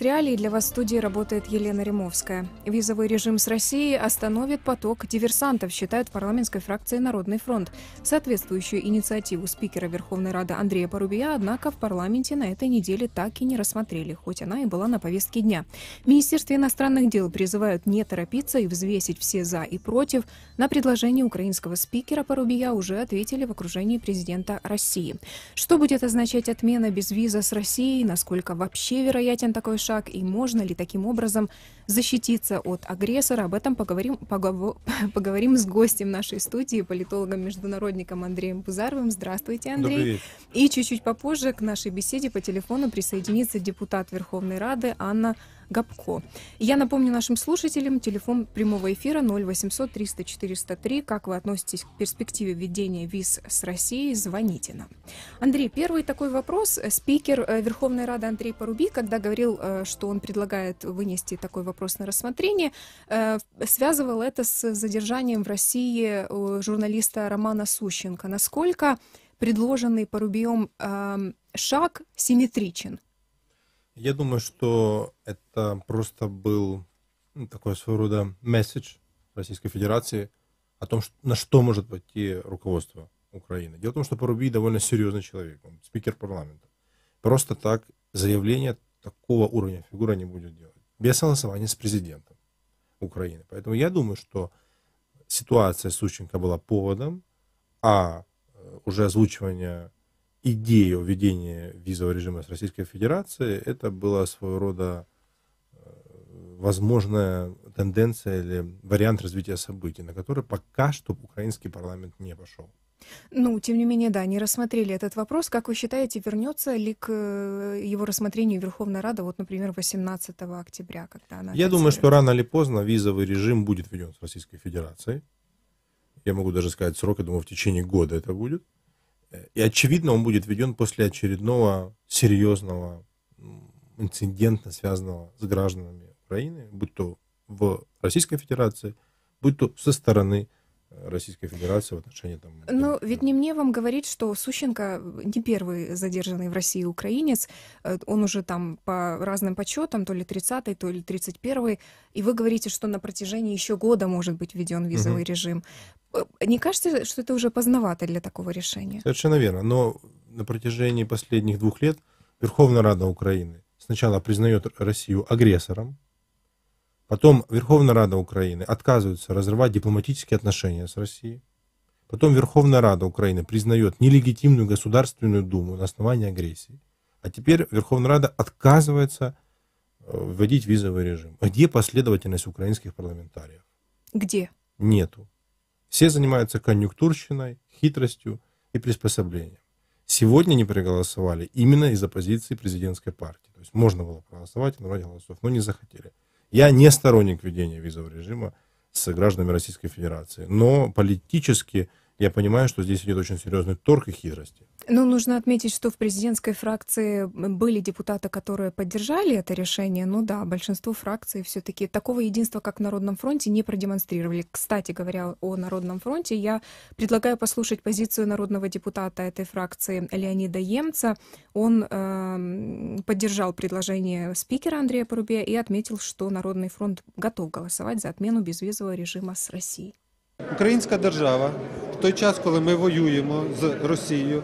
Триалии для вас в студии работает Елена Ремовская. Визовый режим с Россией остановит поток диверсантов, считают в парламентской фракции «Народный фронт». Соответствующую инициативу спикера Верховной Рады Андрея Порубия, однако, в парламенте на этой неделе так и не рассмотрели, хоть она и была на повестке дня. Министерство иностранных дел призывают не торопиться и взвесить все «за» и «против». На предложение украинского спикера Порубия уже ответили в окружении президента России. Что будет означать отмена безвиза с Россией, насколько вообще вероятен такой шаг, шаг и можно ли таким образом защититься от агрессора. Об этом поговорим, поговор, поговорим с гостем нашей студии, политологом-международником Андреем Бузаровым. Здравствуйте, Андрей. И чуть-чуть попозже к нашей беседе по телефону присоединится депутат Верховной Рады Анна Габко. я напомню нашим слушателям телефон прямого эфира 0800 300 403. Как вы относитесь к перспективе введения виз с Россией? Звоните нам. Андрей, первый такой вопрос. Спикер э, Верховной Рады Андрей Поруби, когда говорил, э, что он предлагает вынести такой вопрос на рассмотрение, э, связывал это с задержанием в России журналиста Романа Сущенко. Насколько предложенный Порубием эм, шаг симметричен я думаю, что это просто был ну, такой своего рода месседж Российской Федерации о том, что, на что может пойти руководство Украины. Дело в том, что Поруби довольно серьезный человек, он спикер парламента. Просто так заявление такого уровня фигура не будет делать. Без согласования с президентом Украины. Поэтому я думаю, что ситуация Сущенко была поводом, а э, уже озвучивание идея введения визового режима с Российской Федерацией, это была своего рода э, возможная тенденция или вариант развития событий, на который пока что украинский парламент не пошел. Ну, тем не менее, да, не рассмотрели этот вопрос. Как вы считаете, вернется ли к э, его рассмотрению Верховная Рада, вот, например, 18 октября, когда она... Я думаю, что рано или поздно визовый режим будет введен с Российской Федерацией. Я могу даже сказать срок, я думаю, в течение года это будет. И, очевидно, он будет введен после очередного серьезного инцидента, связанного с гражданами Украины, будь то в Российской Федерации, будь то со стороны Российской Федерации в отношении там... Ну, ведь не мне вам говорить, что Сущенко не первый задержанный в России украинец. Э, он уже там по разным подсчетам, то ли 30-й, то ли 31-й. И вы говорите, что на протяжении еще года может быть введен визовый угу. режим. Э, не кажется, что это уже поздновато для такого решения? Совершенно верно. Но на протяжении последних двух лет Верховная Рада Украины сначала признает Россию агрессором, Потом Верховная Рада Украины отказывается разрывать дипломатические отношения с Россией. Потом Верховная Рада Украины признает нелегитимную Государственную Думу на основании агрессии. А теперь Верховная Рада отказывается э, вводить визовый режим. Где последовательность украинских парламентариев? Где? Нету. Все занимаются конъюнктурщиной, хитростью и приспособлением. Сегодня не проголосовали именно из-за позиции президентской партии. То есть можно было проголосовать, набрать голосов, но не захотели. Я не сторонник введения визового режима с гражданами Российской Федерации, но политически я понимаю, что здесь идет очень серьезный торг и хитрости. Ну, нужно отметить, что в президентской фракции были депутаты, которые поддержали это решение. Ну да, большинство фракций все-таки такого единства, как в Народном фронте, не продемонстрировали. Кстати говоря, о Народном фронте, я предлагаю послушать позицию народного депутата этой фракции Леонида Емца. Он э, поддержал предложение спикера Андрея Порубе и отметил, что Народный фронт готов голосовать за отмену безвизового режима с Россией. Українська держава в той час, коли ми воюємо з Росією,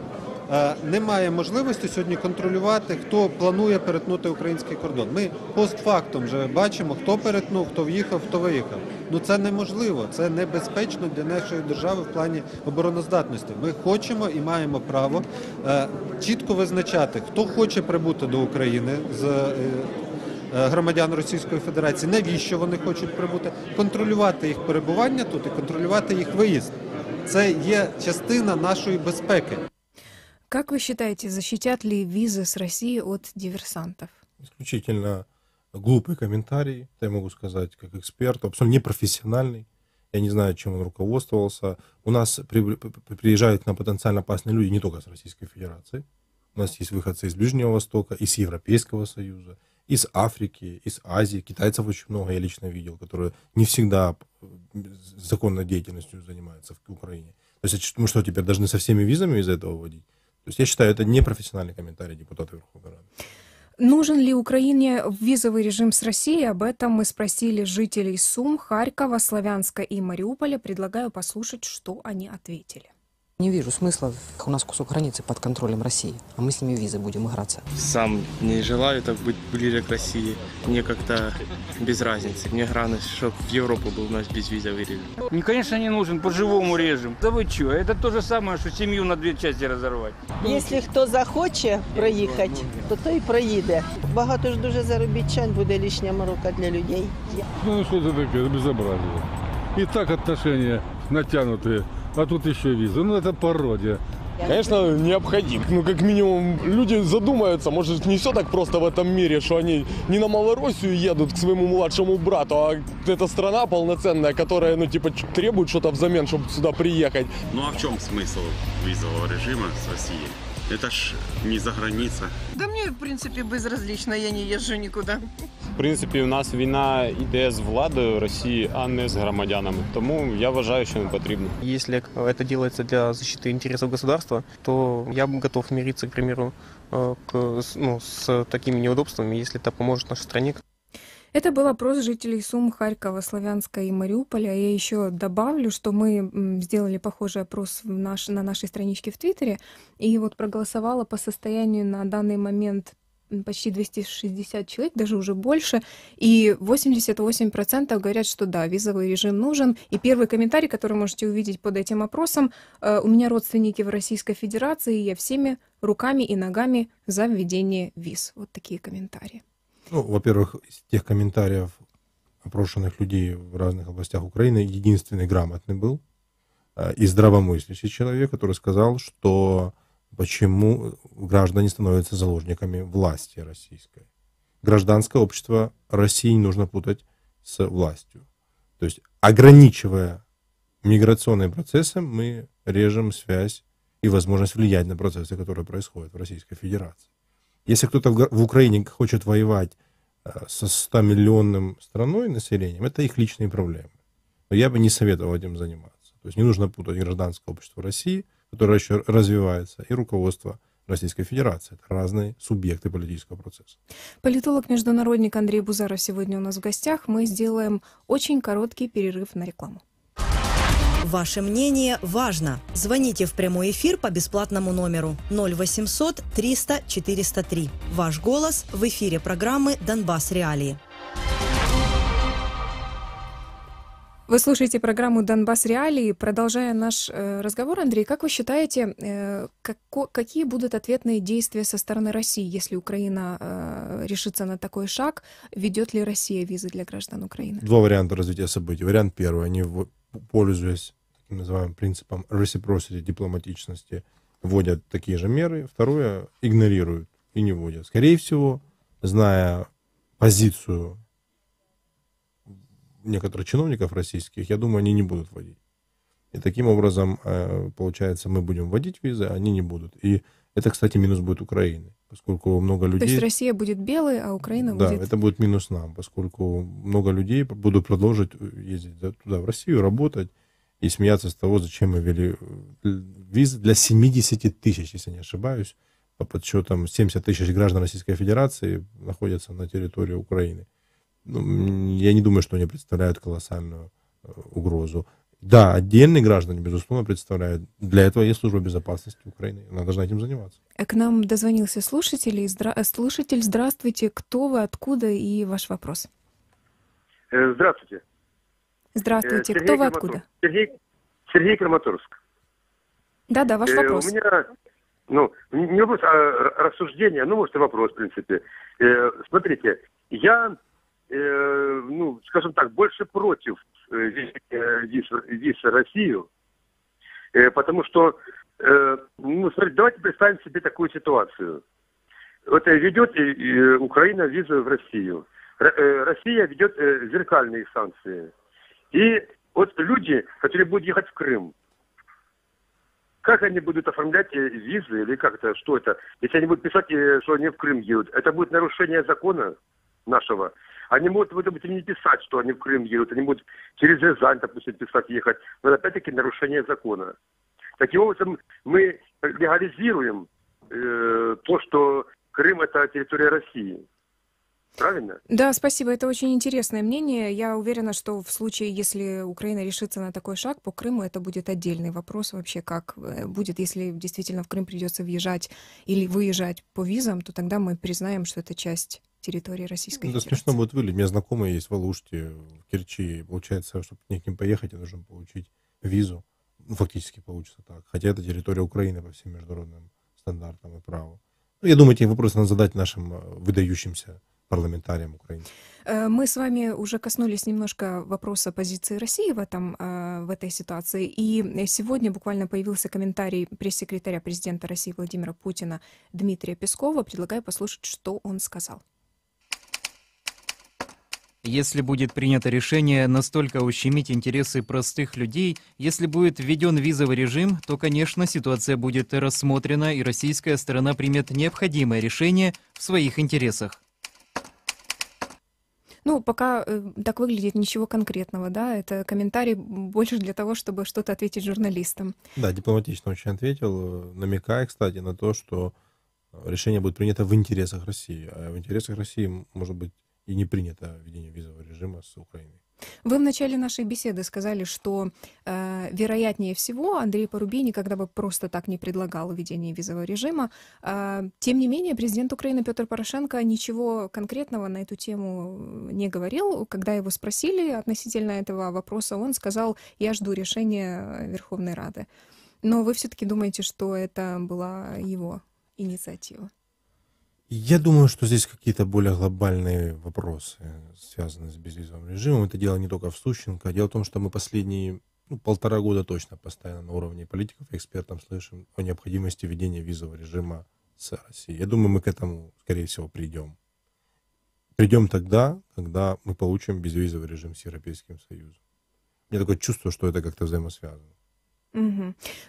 е, не має можливості сьогодні контролювати, хто планує перетнути український кордон. Ми постфактом вже бачимо, хто перетнув, хто в'їхав, хто виїхав. Ну це неможливо, це небезпечно для нашої держави в плані обороноздатності. Ми хочемо і маємо право е, чітко визначати, хто хоче прибути до України з е, громадян Російської Федерації, навіщо вони хочуть прибути, контролювати їх перебування тут і контролювати їх виїзд. Це є частина нашої безпеки. Как вы считаете, защитят ли визы с России от диверсантов? Исключительно глупый комментарий, я могу сказать, как эксперт, абсолютно непрофессиональный. Я не знаю, чем он руководствовался. У нас приезжают на потенциально опасные люди не только с Российской Федерации. У нас есть выходцы из Ближнего Востока, из Европейского Союза, из Африки, из Азии. Китайцев очень много я лично видел, которые не всегда э, законной деятельностью занимаются в Украине. То есть а мы что, теперь должны со всеми визами из этого вводить? То есть я считаю, это непрофессиональный комментарий депутата Верховной Рады. Нужен ли Украине визовый режим с Россией? Об этом мы спросили жителей Сум, Харькова, Славянска и Мариуполя. Предлагаю послушать, что они ответили. Не вижу смысла. У нас кусок границы под контролем России, а мы с ними визы будем играться. Сам не желаю так быть ближе к России. Мне как-то без разницы. Мне главное, чтобы в Европу был у нас без виза режим. Ну, конечно, не нужен по-живому режем. Да вы что, это то же самое, что семью на две части разорвать. Если кто захочет проехать, то и проедет. Багато ж дуже заробітчан буде лишня морока для людей. Ну, що це таке, безобразие. И так отношения натянутые а тут еще виза. Ну, это пародия. Конечно, необходим. Ну, как минимум, люди задумаются, может, не все так просто в этом мире, что они не на Малороссию едут к своему младшему брату, а это страна полноценная, которая, ну, типа, требует что-то взамен, чтобы сюда приехать. Ну, а в чем смысл визового режима с Россией? Это ж не за граница. Да мне, в принципе безразлично, я не езжу никуда. В принципе, у нас війна йде з владою Росії, а не з громадянами. Тому я вважаю, що не потрібно. Если это делается для защиты интересов государства, то я бы готов мириться, к примеру, э, к, ну, з такими неудобствами, если это поможет нашей стране. Это был опрос жителей Сум, Харькова, Славянска и Мариуполя. Я еще добавлю, что мы сделали похожий опрос наш, на нашей страничке в Твиттере. И вот проголосовало по состоянию на данный момент почти 260 человек, даже уже больше, и 88% говорят, что да, визовый режим нужен. И первый комментарий, который можете увидеть под этим опросом, э, у меня родственники в Российской Федерации, и я всеми руками и ногами за введение виз. Вот такие комментарии. Ну, во-первых, из тех комментариев опрошенных людей в разных областях Украины единственный грамотный был э, и здравомыслящий человек, который сказал, что почему граждане становятся заложниками власти российской. Гражданское общество России не нужно путать с властью. То есть, ограничивая миграционные процессы, мы режем связь и возможность влиять на процессы, которые происходят в Российской Федерации. Если кто-то в Украине хочет воевать э, со 100-миллионным страной, населением, это их личные проблемы. Но я бы не советовал этим заниматься. То есть не нужно путать гражданское общество России, которое еще развивается, и руководство Российской Федерации. Это разные субъекты политического процесса. Политолог-международник Андрей Бузаров сегодня у нас в гостях. Мы сделаем очень короткий перерыв на рекламу. Ваше мнение важно. Звоните в прямой эфир по бесплатному номеру 0800 300 403. Ваш голос в эфире программы «Донбасс. Реалии». Вы слушаете программу «Донбасс Реалии». Продолжая наш э, разговор, Андрей, как вы считаете, э, како, какие будут ответные действия со стороны России, если Украина э, решится на такой шаг? Ведет ли Россия визы для граждан Украины? Два варианта развития событий. Вариант первый. Они, пользуясь так называемым принципом reciprocity, дипломатичности, вводят такие же меры. Второе, игнорируют и не вводят. Скорее всего, зная позицию некоторых чиновников российских, я думаю, они не будут вводить. И таким образом, э, получается, мы будем вводить визы, а они не будут. И это, кстати, минус будет Украины, поскольку много людей... То есть Россия будет белой, а Украина да, будет... Да, это будет минус нам, поскольку много людей будут продолжить ездить туда, в Россию, работать, и смеяться с того, зачем мы ввели э, визы для 70 тысяч, если не ошибаюсь, по подсчетам 70 тысяч граждан Российской Федерации находятся на территории Украины. Ну, я не думаю, что они представляют колоссальную э, угрозу. Да, отдельные граждане, безусловно, представляют. Для этого есть служба безопасности Украины. Она должна этим заниматься. К нам дозвонился слушатель. здра... Слушатель, здравствуйте. Кто вы, откуда и ваш вопрос? Э, здравствуйте. Здравствуйте, Сергей э, кто вы Краматорск. откуда? Сергей, Сергей Краматорск. Да, да, ваш э, вопрос. Э, у меня, ну, не вопрос, а рассуждение, ну, может, и вопрос, в принципе. Э, смотрите, я, э, ну, скажем так, больше против э, виза э, Россию, э, потому что, э, ну, смотрите, давайте представим себе такую ситуацию. Вот ведет э, Украина визу в Россию. Р, э, Россия ведет э, зеркальные санкции – и вот люди, которые будут ехать в Крым, как они будут оформлять э, визы или как это, что это? Если они будут писать, э, что они в Крым едут, это будет нарушение закона нашего. Они могут, допустим, не писать, что они в Крым едут, они будут через Рязань, допустим, писать, ехать. Но опять-таки нарушение закона. Таким образом, мы легализируем э, то, что Крым – это территория России. Правильно? Да, спасибо. Это очень интересное мнение. Я уверена, что в случае, если Украина решится на такой шаг по Крыму, это будет отдельный вопрос вообще, как э, будет, если действительно в Крым придется въезжать или выезжать по визам, то тогда мы признаем, что это часть территории Российской да, Федерации. Да, смешно будет выглядеть. У меня знакомые есть в Алуште, в Керчи. Получается, чтобы к ним поехать, я должен получить визу. Ну, фактически получится так. Хотя это территория Украины по всем международным стандартам и праву. Ну, я думаю, эти вопросы надо задать нашим э, выдающимся парламентариям Украины. Э, мы с вами уже коснулись немножко вопроса позиции России в, этом, э, в этой ситуации. И сегодня буквально появился комментарий пресс-секретаря президента России Владимира Путина Дмитрия Пескова. Предлагаю послушать, что он сказал. Если будет принято решение настолько ущемить интересы простых людей, если будет введен визовый режим, то, конечно, ситуация будет рассмотрена и российская сторона примет необходимое решение в своих интересах. Ну, пока э, так выглядит ничего конкретного, да, это комментарий больше для того, чтобы что-то ответить журналистам. Да, дипломатично очень ответил, э, намекая, кстати, на то, что э, решение будет принято в интересах России, а в интересах России может быть и не принято введение визового режима с Украиной. Вы в начале нашей беседы сказали, что э, вероятнее всего Андрей Порубий никогда бы просто так не предлагал введение визового режима. Э, тем не менее, президент Украины Петр Порошенко ничего конкретного на эту тему э, не говорил. Когда его спросили относительно этого вопроса, он сказал, я жду решения Верховной Рады. Но вы все-таки думаете, что это была его инициатива? Я думаю, что здесь какие-то более глобальные вопросы связаны с безвизовым режимом. Это дело не только в Сущенко. Дело в том, что мы последние ну, полтора года точно постоянно на уровне политиков и экспертов слышим о необходимости введения визового режима с Россией. Я думаю, мы к этому, скорее всего, придем. Придем тогда, когда мы получим безвизовый режим с Европейским Союзом. У меня такое чувство, что это как-то взаимосвязано.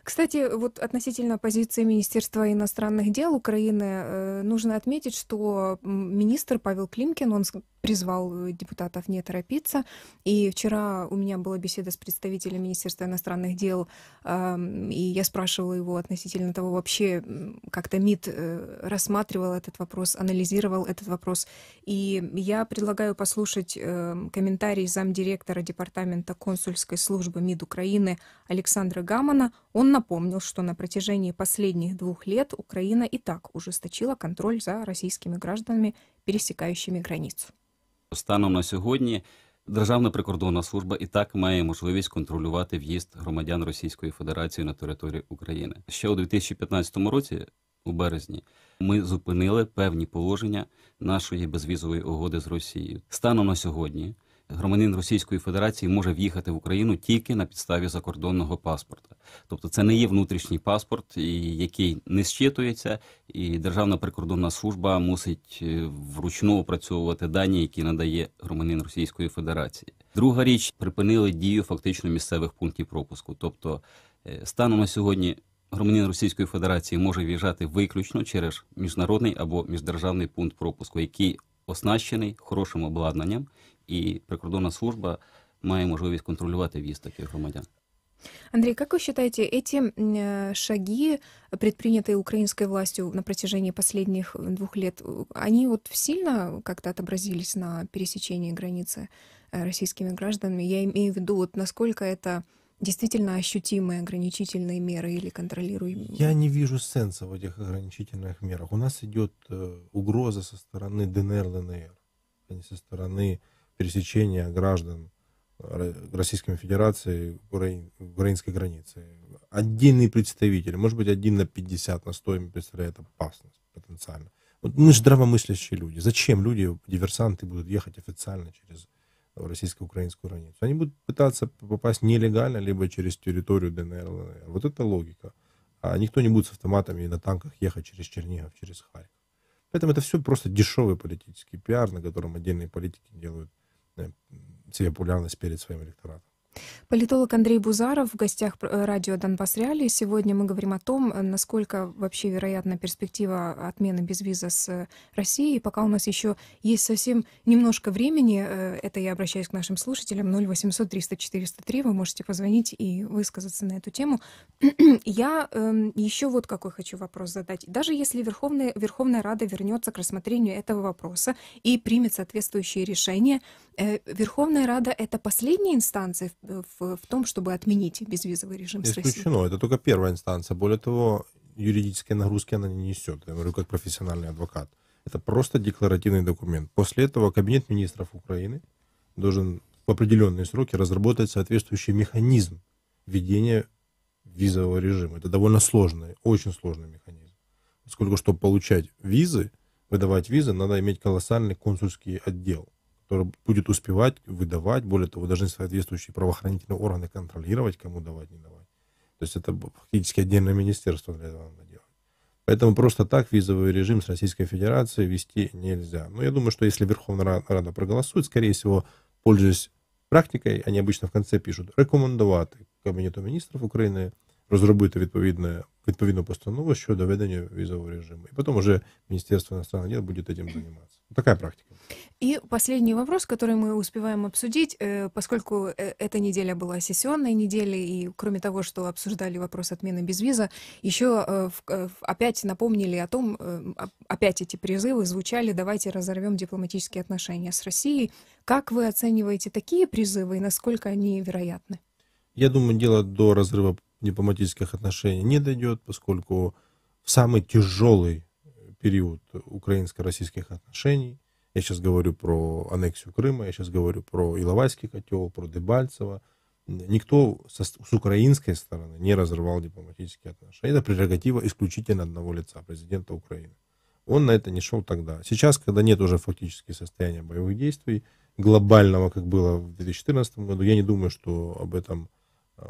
Кстати, вот относительно позиции Министерства иностранных дел Украины, э, нужно отметить, что министр Павел Климкин, он призвал э, депутатов не торопиться. И вчера у меня была беседа с представителем Министерства иностранных дел, и я спрашивала его относительно того, вообще как-то МИД э, рассматривал этот вопрос, анализировал этот вопрос. И я предлагаю послушать эм, комментарий замдиректора Департамента консульской службы МИД Украины Александра Гамана. Он напомнил, что на протяжении последних двух лет Украина и так ужесточила контроль за российскими гражданами, пересекающими границу. Станом на сьогодні Державна прикордонна служба і так має можливість контролювати в'їзд громадян Російської Федерації на територію України. Ще у 2015 році, у березні, ми зупинили певні положення нашої безвізової угоди з Росією. Станом на сьогодні громадянин Російської Федерації може в'їхати в Україну тільки на підставі закордонного паспорта. Тобто, це не є внутрішній паспорт, який не зчитується, і Державна прикордонна служба мусить е, вручну опрацьовувати дані, які надає громадянин Російської Федерації. Друга річ припинили дію фактично місцевих пунктів пропуску. Тобто, е, станом на сьогодні. Громадянин Російської Федерації може в'їжджати виключно через міжнародний або міждержавний пункт пропуску, який оснащений хорошим обладнанням, і прикордонна служба має можливість контролювати в'їзд таких громадян. Андрей, как вы считаете, эти шаги, предпринятые украинской властью на протяжении последних двух лет, они вот сильно как-то отобразились на пересечении границы российскими гражданами? Я имею в виду, вот насколько это действительно ощутимые ограничительные меры или контролируемые? Я не вижу сенса в этих ограничительных мерах. У нас идет э, угроза со стороны ДНР, ЛНР, а не со стороны пересечения граждан э, Российской Федерации украинской границы. Отдельный представитель, может быть, один на 50, на 100 представляет опасность потенциально. Вот мы же здравомыслящие люди. Зачем люди, диверсанты, будут ехать официально через российско-украинскую границу. Они будут пытаться попасть нелегально, либо через территорию ДНР, Вот это логика. А никто не будет с автоматами и на танках ехать через Чернигов, через Харьков. Поэтому это все просто дешевый политический пиар, на котором отдельные политики делают э, себе популярность перед своим электоратом. Политолог Андрей Бузаров в гостях э, радио Донбасс Реалии. Сегодня мы говорим о том, э, насколько вообще вероятна перспектива отмены безвиза с э, Россией. Пока у нас еще есть совсем немножко времени, это я обращаюсь к нашим слушателям, 0800 300 403, вы можете позвонить и высказаться на эту тему. я эм, еще вот какой хочу вопрос задать. Даже если Верховная, Верховная Рада вернется к рассмотрению этого вопроса и примет соответствующие решения, Верховная Рада — это последняя инстанция в, в том, чтобы отменить безвизовый режим Исключено. с Россией. Исключено. Это только первая инстанция. Более того, юридические нагрузки она не несет. Я говорю, как профессиональный адвокат. Это просто декларативный документ. После этого Кабинет министров Украины должен в определенные сроки разработать соответствующий механизм введения визового режима. Это довольно сложный, очень сложный механизм. Поскольку, чтобы получать визы, выдавать визы, надо иметь колоссальный консульский отдел – который будет успевать выдавать, более того, должны соответствующие правоохранительные органы контролировать, кому давать, не давать. То есть это фактически отдельное министерство для этого надо делать. Поэтому просто так визовый режим с Российской Федерацией вести нельзя. Но ну, я думаю, что если Верховная Рада проголосует, скорее всего, пользуясь практикой, они обычно в конце пишут «рекомендовать Кабинету министров Украины» розробити відповідне відповідну постанову щодо ведення визового режима. И потом уже Министерство иностранных дел будет этим заниматься. Такая практика. И последний вопрос, который мы успеваем обсудить, э, поскольку э, эта неделя была сессионной неделей, и кроме того, что обсуждали вопрос отмены безвиза, еще э, опять напомнили о том, опять эти призывы звучали, давайте разорвем дипломатические отношения с Россией. Как вы оцениваете такие призывы и насколько они вероятны? Я думаю, дело до разрыва дипломатических отношений не дойдет, поскольку в самый тяжелый период украинско-российских отношений, я сейчас говорю про аннексию Крыма, я сейчас говорю про Иловайский котел, про Дебальцево, никто со, с украинской стороны не разорвал дипломатические отношения. Это прерогатива исключительно одного лица, президента Украины. Он на это не шел тогда. Сейчас, когда нет уже фактически состояния боевых действий, глобального, как было в 2014 году, я не думаю, что об этом э,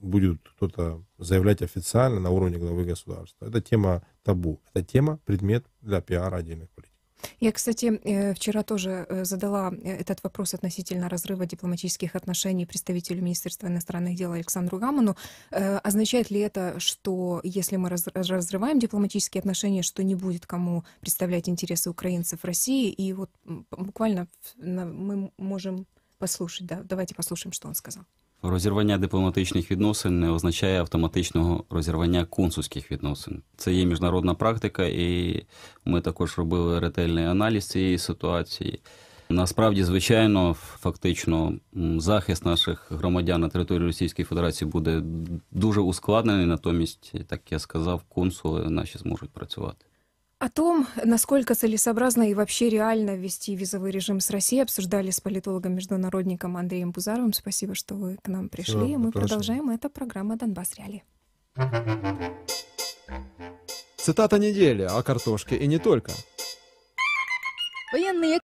будет кто-то заявлять официально на уровне главы государства. Это тема табу, это тема, предмет для пиара отдельных политиков. Я, кстати, э, вчера тоже э, задала э, этот вопрос относительно разрыва дипломатических отношений представителю Министерства иностранных дел Александру Гаману. Означает ли это, что если мы разрываем дипломатические отношения, что не будет кому представлять интересы украинцев России? И вот буквально мы можем послушать, да, давайте послушаем, что он сказал. Розірвання дипломатичних відносин не означає автоматичного розірвання консульських відносин. Це є міжнародна практика, і ми також робили ретельний аналіз цієї ситуації. Насправді, звичайно, фактично, захист наших громадян на території Російської Федерації буде дуже ускладнений. Натомість, так я сказав, консули наші зможуть працювати. О том, насколько целесообразно и вообще реально ввести визовый режим с Россией, обсуждали с политологом-международником Андреем Бузаровым. Спасибо, что вы к нам пришли. Все, Мы отлично. продолжаем. Это программа «Донбасс Реали». Цитата недели о картошке и не только. Военные